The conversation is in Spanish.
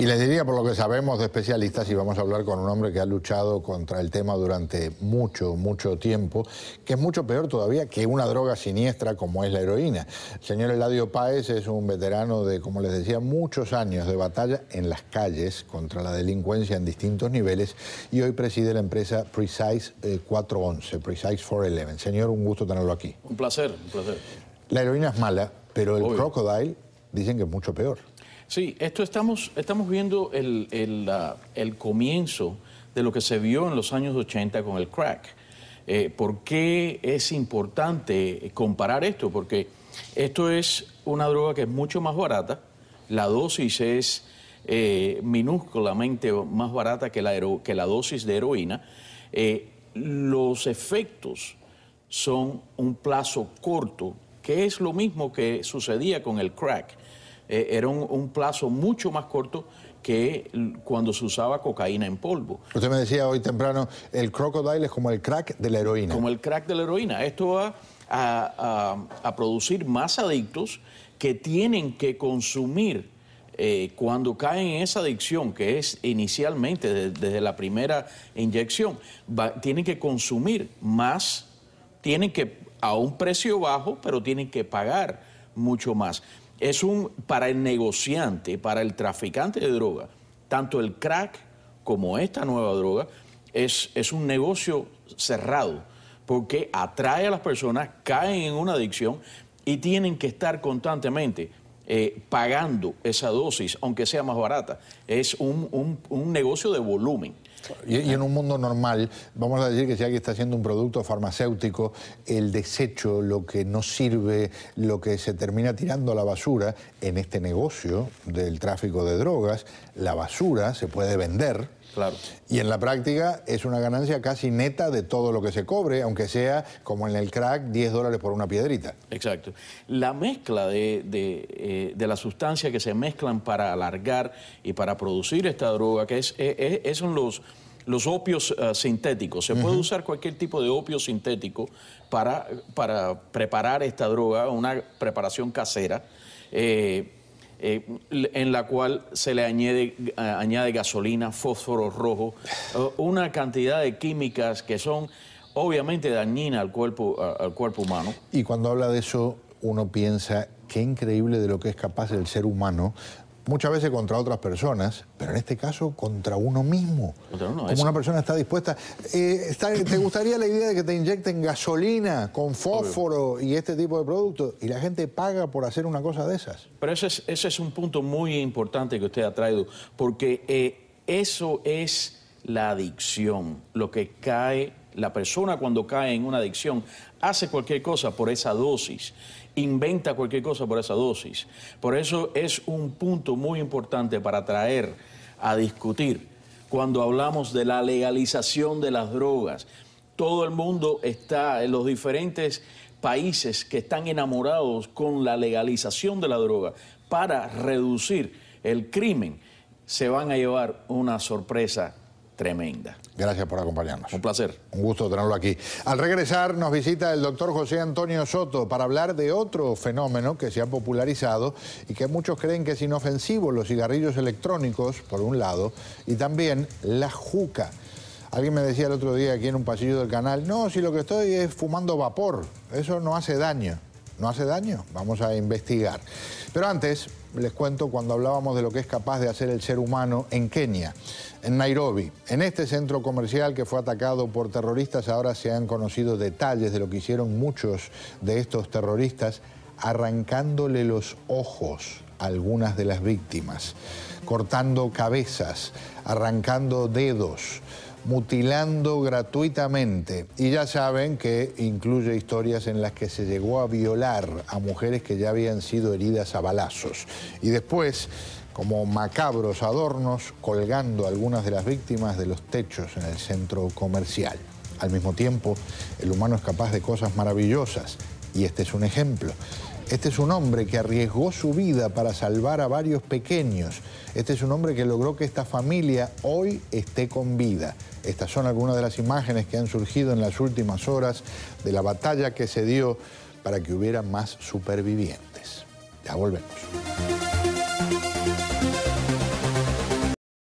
Y les diría, por lo que sabemos de especialistas, y vamos a hablar con un hombre que ha luchado contra el tema durante mucho, mucho tiempo, que es mucho peor todavía que una droga siniestra como es la heroína. El señor Eladio Páez es un veterano de, como les decía, muchos años de batalla en las calles contra la delincuencia en distintos niveles y hoy preside la empresa Precise 411, eh, Precise 411. Señor, un gusto tenerlo aquí. Un placer, un placer. La heroína es mala, pero el crocodile dicen que es mucho peor. Sí, esto estamos, estamos viendo el, comienzo de lo que se vio en los años 80 con el crack. Eh, ¿Por qué es importante comparar esto? Porque esto es una droga que es mucho más barata, la dosis es eh, minúsculamente más barata que la, que la dosis de heroína, eh, los efectos son un plazo corto, que es lo mismo que sucedía con el crack. Eh, era un, plazo mucho más corto que cuando se usaba cocaína en polvo. Usted me decía hoy temprano, el crocodile es como el crack de la heroína. Como el crack de la heroína. Esto va a, producir más adictos que tienen que consumir eh, cuando caen en esa adicción, que es inicialmente desde la primera inyección, tienen que consumir más, tienen que a un precio bajo, pero tienen que pagar mucho más es un, para el negociante, para el traficante de droga, tanto el crack como esta nueva droga, es, es un negocio cerrado, porque atrae a las personas, caen en una adicción y tienen que estar constantemente eh, pagando esa dosis, aunque sea más barata. Es un, un, negocio de volumen. Y, y, en un mundo normal, vamos a decir que si alguien está haciendo un producto farmacéutico, el desecho, lo que no sirve, lo que se termina tirando a la basura, en este negocio del tráfico de drogas, la basura se puede vender Claro. Y en la práctica es una ganancia casi neta de todo lo que se cobre, aunque sea como en el crack 10 dólares por una piedrita. Exacto. La mezcla de, eh, de, las sustancias que se mezclan para alargar y para producir esta droga, que es, eh, eh, son los los opios sintéticos. Se puede usar cualquier tipo de opio sintético para, para preparar esta droga, una preparación casera. Eh, en la cual se le añade, eh, añade gasolina, fósforo rojo, eh, una cantidad de químicas que son obviamente dañinas al cuerpo, al cuerpo humano. Y cuando habla de eso, uno piensa qué increíble de lo que es capaz el ser humano muchas veces contra otras personas, pero en este caso contra uno mismo. Como una persona está dispuesta. Eh, ¿Te gustaría la idea de que te inyecten gasolina con fósforo y este tipo de productos? Y la gente paga por hacer una cosa de esas. Pero ese es, ese es un punto muy importante que usted ha traído, porque eh, eso es la adicción, lo que cae la persona cuando cae en una adicción hace cualquier cosa por esa dosis, inventa cualquier cosa por esa dosis. Por eso es un punto muy importante para traer a discutir cuando hablamos de la legalización de las drogas. Todo el mundo está en los diferentes países que están enamorados con la legalización de la droga para reducir el crimen, se van a llevar una sorpresa tremenda. Gracias por acompañarnos. Un placer. Un gusto tenerlo aquí. Al regresar nos visita el doctor José Antonio Soto para hablar de otro fenómeno que se ha popularizado y que muchos creen que es inofensivo, los cigarrillos electrónicos, por un lado, y también la juca. Alguien me decía el otro día aquí en un pasillo del canal, no, si lo que estoy es fumando vapor, eso no hace daño no hace daño, vamos a investigar. Pero antes, les cuento cuando hablábamos de lo que es capaz de hacer el ser humano en Kenia, en Nairobi. En este centro comercial que fue atacado por terroristas, ahora se han conocido detalles de lo que hicieron muchos de estos terroristas arrancándole los ojos a algunas de las víctimas, cortando cabezas, arrancando dedos mutilando gratuitamente. Y ya saben que incluye historias en las que se llegó a violar a mujeres que ya habían sido heridas a balazos. Y después, como macabros adornos, colgando a algunas de las víctimas de los techos en el centro comercial. Al mismo tiempo, el humano es capaz de cosas maravillosas, y este es un ejemplo. Este es un hombre que arriesgó su vida para salvar a varios pequeños. Este es un hombre que logró que esta familia hoy esté con vida. Estas son algunas de las imágenes que han surgido en las últimas horas de la batalla que se dio para que hubiera más supervivientes. Ya volvemos.